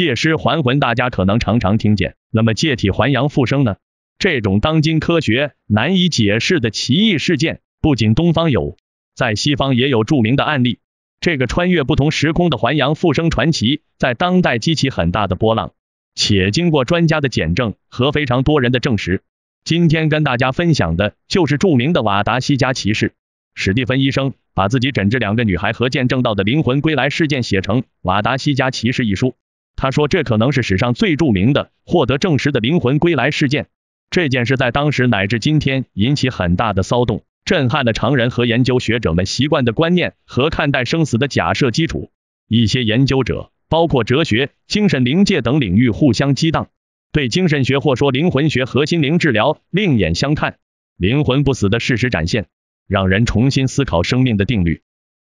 借尸还魂，大家可能常常听见。那么借体还阳复生呢？这种当今科学难以解释的奇异事件，不仅东方有，在西方也有著名的案例。这个穿越不同时空的还阳复生传奇，在当代激起很大的波浪。且经过专家的检证和非常多人的证实，今天跟大家分享的就是著名的瓦达西加骑士史蒂芬医生，把自己诊治两个女孩和见证到的灵魂归来事件写成《瓦达西加骑士》一书。他说，这可能是史上最著名的获得证实的灵魂归来事件。这件事在当时乃至今天引起很大的骚动，震撼了常人和研究学者们习惯的观念和看待生死的假设基础。一些研究者，包括哲学、精神、灵界等领域，互相激荡，对精神学或说灵魂学和心灵治疗另眼相看。灵魂不死的事实展现，让人重新思考生命的定律。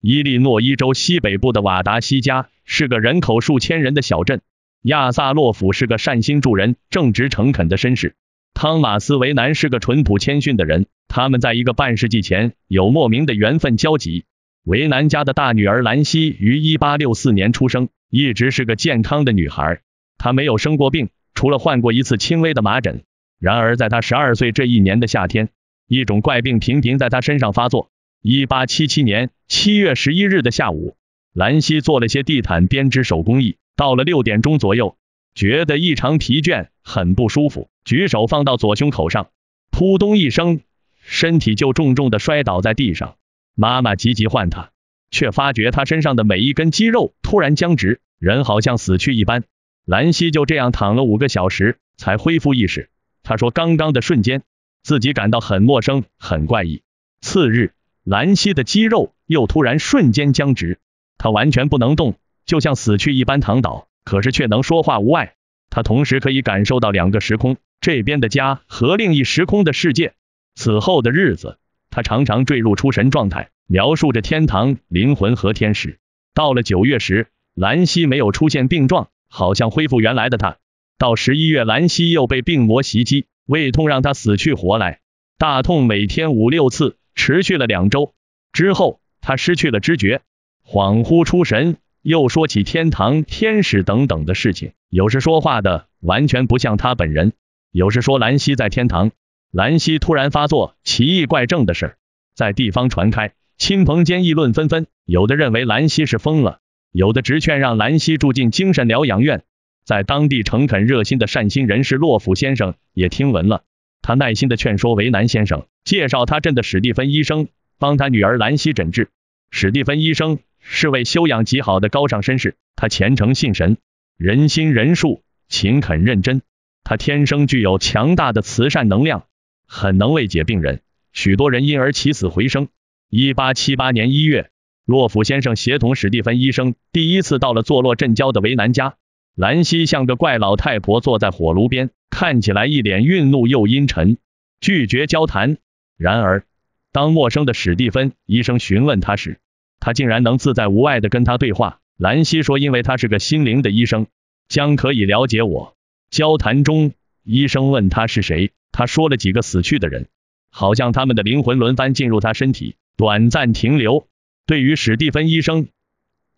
伊利诺伊州西北部的瓦达西加是个人口数千人的小镇。亚萨洛夫是个善心助人、正直诚恳的绅士。汤马斯维南是个淳朴谦逊的人。他们在一个半世纪前有莫名的缘分交集。维南家的大女儿兰西于1864年出生，一直是个健康的女孩。她没有生过病，除了患过一次轻微的麻疹。然而，在她12岁这一年的夏天，一种怪病频频在她身上发作。一八七七年七月十一日的下午，兰西做了些地毯编织手工艺。到了六点钟左右，觉得异常疲倦，很不舒服，举手放到左胸口上，扑通一声，身体就重重的摔倒在地上。妈妈急急唤他，却发觉他身上的每一根肌肉突然僵直，人好像死去一般。兰西就这样躺了五个小时才恢复意识。他说，刚刚的瞬间，自己感到很陌生，很怪异。次日。兰溪的肌肉又突然瞬间僵直，他完全不能动，就像死去一般躺倒，可是却能说话无碍。他同时可以感受到两个时空，这边的家和另一时空的世界。此后的日子，他常常坠入出神状态，描述着天堂、灵魂和天使。到了九月时，兰溪没有出现病状，好像恢复原来的他。到十一月，兰溪又被病魔袭击，胃痛让他死去活来，大痛每天五六次。持续了两周之后，他失去了知觉，恍惚出神，又说起天堂、天使等等的事情。有时说话的完全不像他本人，有时说兰溪在天堂，兰溪突然发作奇异怪症的事，在地方传开，亲朋间议论纷纷。有的认为兰溪是疯了，有的直劝让兰溪住进精神疗养院。在当地诚恳热心的善心人士洛甫先生也听闻了。他耐心地劝说维南先生，介绍他镇的史蒂芬医生帮他女儿兰西诊治。史蒂芬医生是位修养极好的高尚绅士，他虔诚信神，仁心仁术，勤恳认真。他天生具有强大的慈善能量，很能慰解病人，许多人因而起死回生。一八七八年一月，洛甫先生协同史蒂芬医生第一次到了坐落镇郊的维南家。兰西像个怪老太婆坐在火炉边。看起来一脸愠怒又阴沉，拒绝交谈。然而，当陌生的史蒂芬医生询问他时，他竟然能自在无碍地跟他对话。兰西说，因为他是个心灵的医生，将可以了解我。交谈中，医生问他是谁，他说了几个死去的人，好像他们的灵魂轮番进入他身体，短暂停留。对于史蒂芬医生，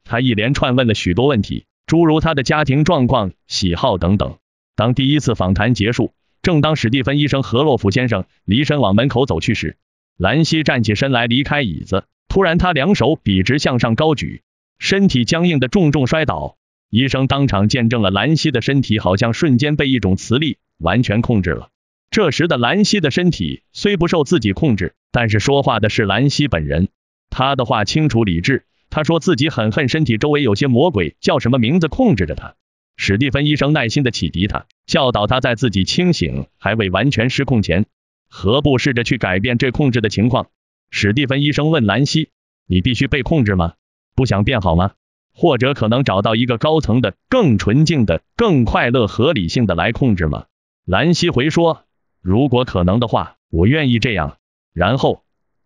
他一连串问了许多问题，诸如他的家庭状况、喜好等等。当第一次访谈结束，正当史蒂芬医生和洛夫先生离身往门口走去时，兰希站起身来，离开椅子。突然，他两手笔直向上高举，身体僵硬的重重摔倒。医生当场见证了兰希的身体好像瞬间被一种磁力完全控制了。这时的兰希的身体虽不受自己控制，但是说话的是兰希本人，他的话清楚理智。他说自己很恨身体周围有些魔鬼，叫什么名字控制着他。史蒂芬医生耐心的启迪他，教导他在自己清醒还未完全失控前，何不试着去改变这控制的情况？史蒂芬医生问兰希：“你必须被控制吗？不想变好吗？或者可能找到一个高层的、更纯净的、更快乐、合理性的来控制吗？”兰希回说：“如果可能的话，我愿意这样。”然后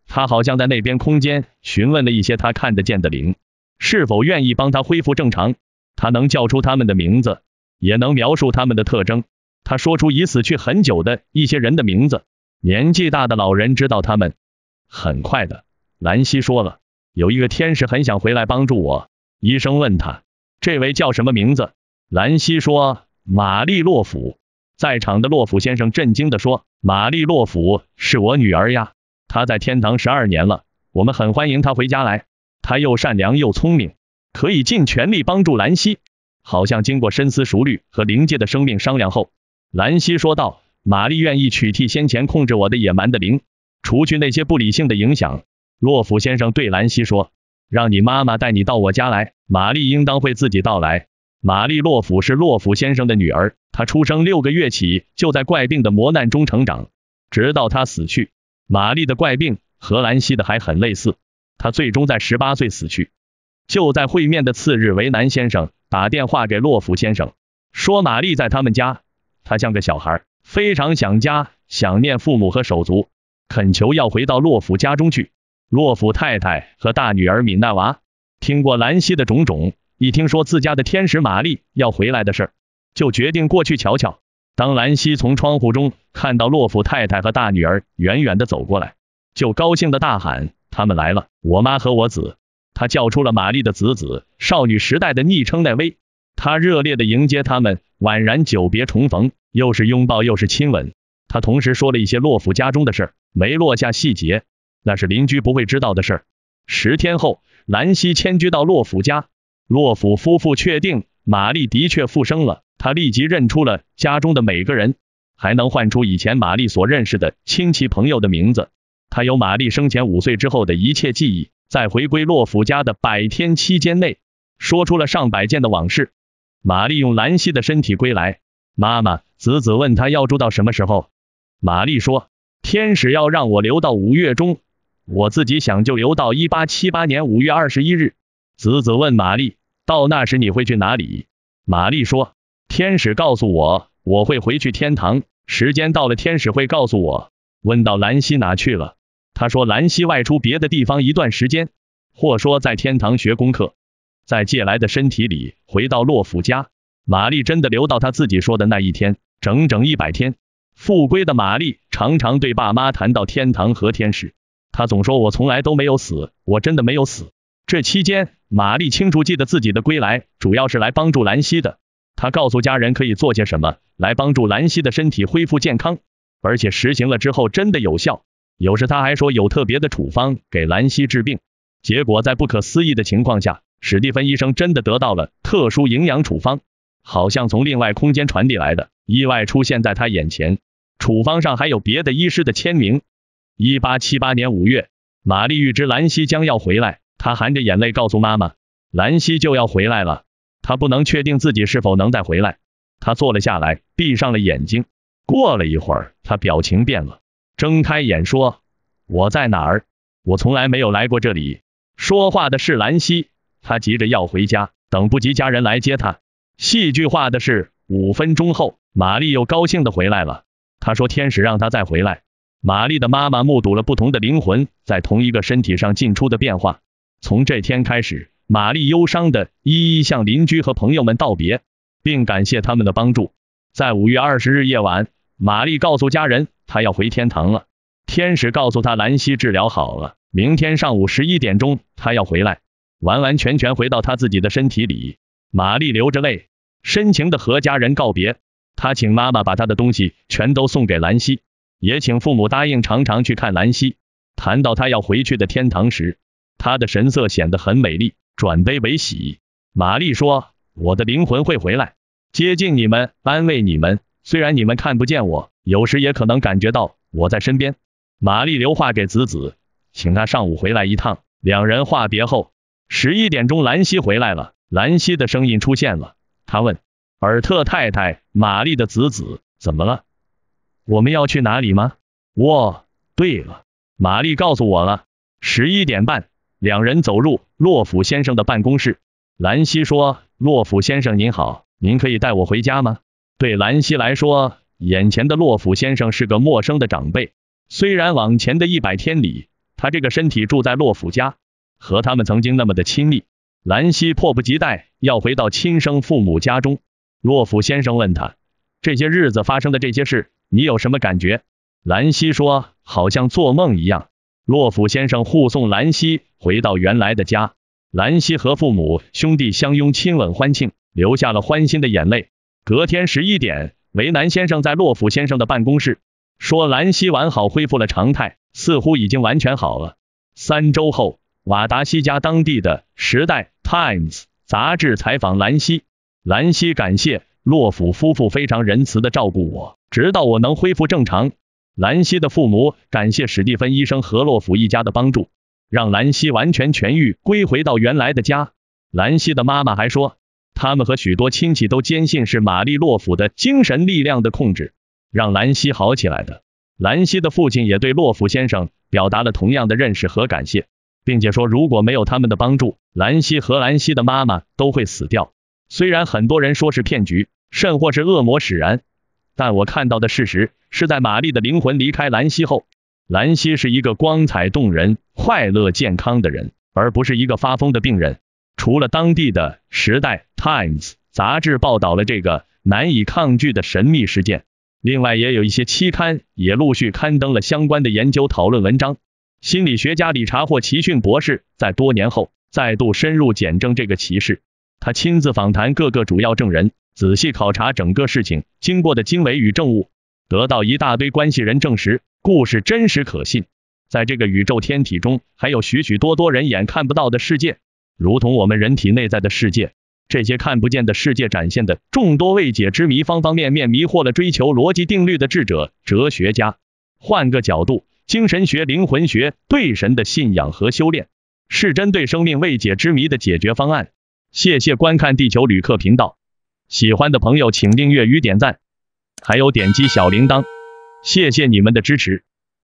他好像在那边空间询问了一些他看得见的灵，是否愿意帮他恢复正常。他能叫出他们的名字，也能描述他们的特征。他说出已死去很久的一些人的名字。年纪大的老人知道他们。很快的，兰西说了：“有一个天使很想回来帮助我。”医生问他：“这位叫什么名字？”兰西说：“玛丽洛夫。”在场的洛夫先生震惊地说：“玛丽洛夫是我女儿呀！她在天堂十二年了，我们很欢迎她回家来。她又善良又聪明。”可以尽全力帮助兰希。好像经过深思熟虑和灵界的生命商量后，兰希说道：“玛丽愿意取替先前控制我的野蛮的灵，除去那些不理性的影响。”洛甫先生对兰希说：“让你妈妈带你到我家来，玛丽应当会自己到来。”玛丽·洛甫是洛甫先生的女儿，她出生六个月起就在怪病的磨难中成长，直到她死去。玛丽的怪病和兰希的还很类似，她最终在十八岁死去。就在会面的次日，为南先生打电话给洛甫先生，说玛丽在他们家，她像个小孩，非常想家，想念父母和手足，恳求要回到洛甫家中去。洛甫太太和大女儿米娜娃听过兰希的种种，一听说自家的天使玛丽要回来的事，就决定过去瞧瞧。当兰希从窗户中看到洛甫太太和大女儿远远的走过来，就高兴的大喊：“他们来了！我妈和我子。”他叫出了玛丽的子子，少女时代的昵称奈薇。他热烈的迎接他们，宛然久别重逢，又是拥抱又是亲吻。他同时说了一些洛夫家中的事儿，没落下细节，那是邻居不会知道的事儿。十天后，兰西迁居到洛夫家。洛夫夫妇确定玛丽的确复生了。他立即认出了家中的每个人，还能唤出以前玛丽所认识的亲戚朋友的名字。他有玛丽生前五岁之后的一切记忆。在回归洛甫家的百天期间内，说出了上百件的往事。玛丽用兰希的身体归来，妈妈子子问她要住到什么时候。玛丽说，天使要让我留到五月中，我自己想就留到一八七八年五月二十一日。子子问玛丽，到那时你会去哪里？玛丽说，天使告诉我，我会回去天堂。时间到了，天使会告诉我。问到兰希哪去了？他说：“兰溪外出别的地方一段时间，或说在天堂学功课，在借来的身体里回到洛甫家。玛丽真的留到他自己说的那一天，整整一百天。复归的玛丽常常对爸妈谈到天堂和天使。他总说：‘我从来都没有死，我真的没有死。’这期间，玛丽清楚记得自己的归来，主要是来帮助兰溪的。他告诉家人可以做些什么来帮助兰溪的身体恢复健康，而且实行了之后真的有效。”有时他还说有特别的处方给兰西治病，结果在不可思议的情况下，史蒂芬医生真的得到了特殊营养处方，好像从另外空间传递来的，意外出现在他眼前。处方上还有别的医师的签名。一八七八年五月，玛丽预知兰西将要回来，她含着眼泪告诉妈妈，兰西就要回来了。她不能确定自己是否能再回来。她坐了下来，闭上了眼睛。过了一会儿，她表情变了。睁开眼说：“我在哪儿？我从来没有来过这里。”说话的是兰西，他急着要回家，等不及家人来接他。戏剧化的是，五分钟后，玛丽又高兴的回来了。她说：“天使让她再回来。”玛丽的妈妈目睹了不同的灵魂在同一个身体上进出的变化。从这天开始，玛丽忧伤的一一向邻居和朋友们道别，并感谢他们的帮助。在五月二十日夜晚。玛丽告诉家人，她要回天堂了。天使告诉她，兰希治疗好了，明天上午十一点钟，她要回来，完完全全回到她自己的身体里。玛丽流着泪，深情地和家人告别。她请妈妈把她的东西全都送给兰希，也请父母答应常常去看兰希。谈到她要回去的天堂时，她的神色显得很美丽，转悲为喜。玛丽说：“我的灵魂会回来，接近你们，安慰你们。”虽然你们看不见我，有时也可能感觉到我在身边。玛丽留话给子子，请他上午回来一趟。两人话别后，十一点钟兰西回来了。兰西的声音出现了，他问尔特太太：“玛丽的子子怎么了？我们要去哪里吗？”“哦，对了，玛丽告诉我了。”十一点半，两人走入洛甫先生的办公室。兰西说：“洛甫先生您好，您可以带我回家吗？”对兰溪来说，眼前的洛甫先生是个陌生的长辈。虽然往前的一百天里，他这个身体住在洛甫家，和他们曾经那么的亲密，兰溪迫不及待要回到亲生父母家中。洛甫先生问他，这些日子发生的这些事，你有什么感觉？兰溪说，好像做梦一样。洛甫先生护送兰溪回到原来的家，兰溪和父母兄弟相拥亲吻欢庆，流下了欢欣的眼泪。隔天十一点，维南先生在洛夫先生的办公室说，兰西完好恢复了常态，似乎已经完全好了。三周后，瓦达西加当地的《时代 Times》杂志采访兰西，兰西感谢洛夫夫妇非常仁慈的照顾我，直到我能恢复正常。兰西的父母感谢史蒂芬医生和洛夫一家的帮助，让兰西完全痊愈，归回到原来的家。兰西的妈妈还说。他们和许多亲戚都坚信是玛丽洛夫的精神力量的控制，让兰西好起来的。兰西的父亲也对洛夫先生表达了同样的认识和感谢，并且说如果没有他们的帮助，兰西和兰西的妈妈都会死掉。虽然很多人说是骗局，甚或是恶魔使然，但我看到的事实是在玛丽的灵魂离开兰西后，兰西是一个光彩动人、快乐健康的人，而不是一个发疯的病人。除了当地的《时代》Times 杂志报道了这个难以抗拒的神秘事件，另外也有一些期刊也陆续刊登了相关的研究讨论文章。心理学家理查霍奇逊博士在多年后再度深入检证这个奇事，他亲自访谈各个主要证人，仔细考察整个事情经过的经纬与证物，得到一大堆关系人证实，故事真实可信。在这个宇宙天体中，还有许许多多人眼看不到的世界。如同我们人体内在的世界，这些看不见的世界展现的众多未解之谜，方方面面迷惑了追求逻辑定律的智者、哲学家。换个角度，精神学、灵魂学对神的信仰和修炼，是针对生命未解之谜的解决方案。谢谢观看地球旅客频道，喜欢的朋友请订阅与点赞，还有点击小铃铛，谢谢你们的支持。